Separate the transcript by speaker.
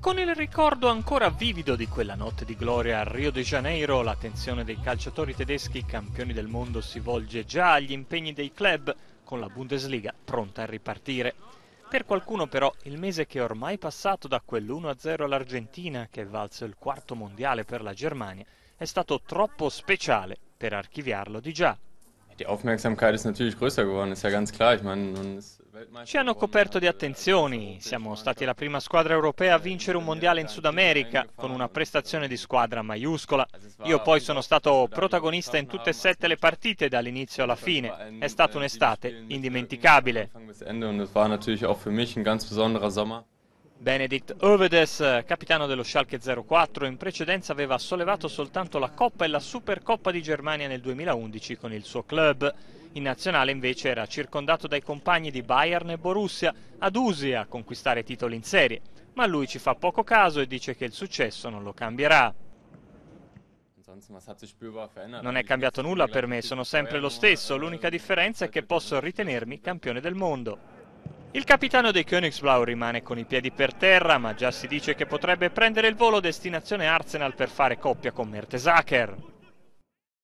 Speaker 1: Con il ricordo ancora vivido di quella notte di gloria a Rio de Janeiro, l'attenzione dei calciatori tedeschi campioni del mondo si volge già agli impegni dei club, con la Bundesliga pronta a ripartire. Per qualcuno però il mese che è ormai passato da quell'1-0 all'Argentina che è valso il quarto mondiale per la Germania è stato troppo speciale per archiviarlo di già. Die Aufmerksamkeit
Speaker 2: ist natürlich größer geworden, ist ja ganz klar. Ich meine,
Speaker 1: ci hanno coperto di attenzioni, siamo stati la prima squadra europea a vincere un mondiale in Sud America con una prestazione di squadra maiuscola. Io poi sono stato protagonista in tutte e sette le partite dall'inizio alla fine. È stata un'estate indimenticabile. Benedikt Ovedes, capitano dello Schalke 04, in precedenza aveva sollevato soltanto la Coppa e la Supercoppa di Germania nel 2011 con il suo club. In nazionale invece era circondato dai compagni di Bayern e Borussia, adusi a conquistare titoli in serie, ma lui ci fa poco caso e dice che il successo non lo cambierà. Non è cambiato nulla per me, sono sempre lo stesso, l'unica differenza è che posso ritenermi campione del mondo. Il capitano dei Königsblau rimane con i piedi per terra, ma già si dice che potrebbe prendere il volo destinazione Arsenal per fare coppia con Mertesacker.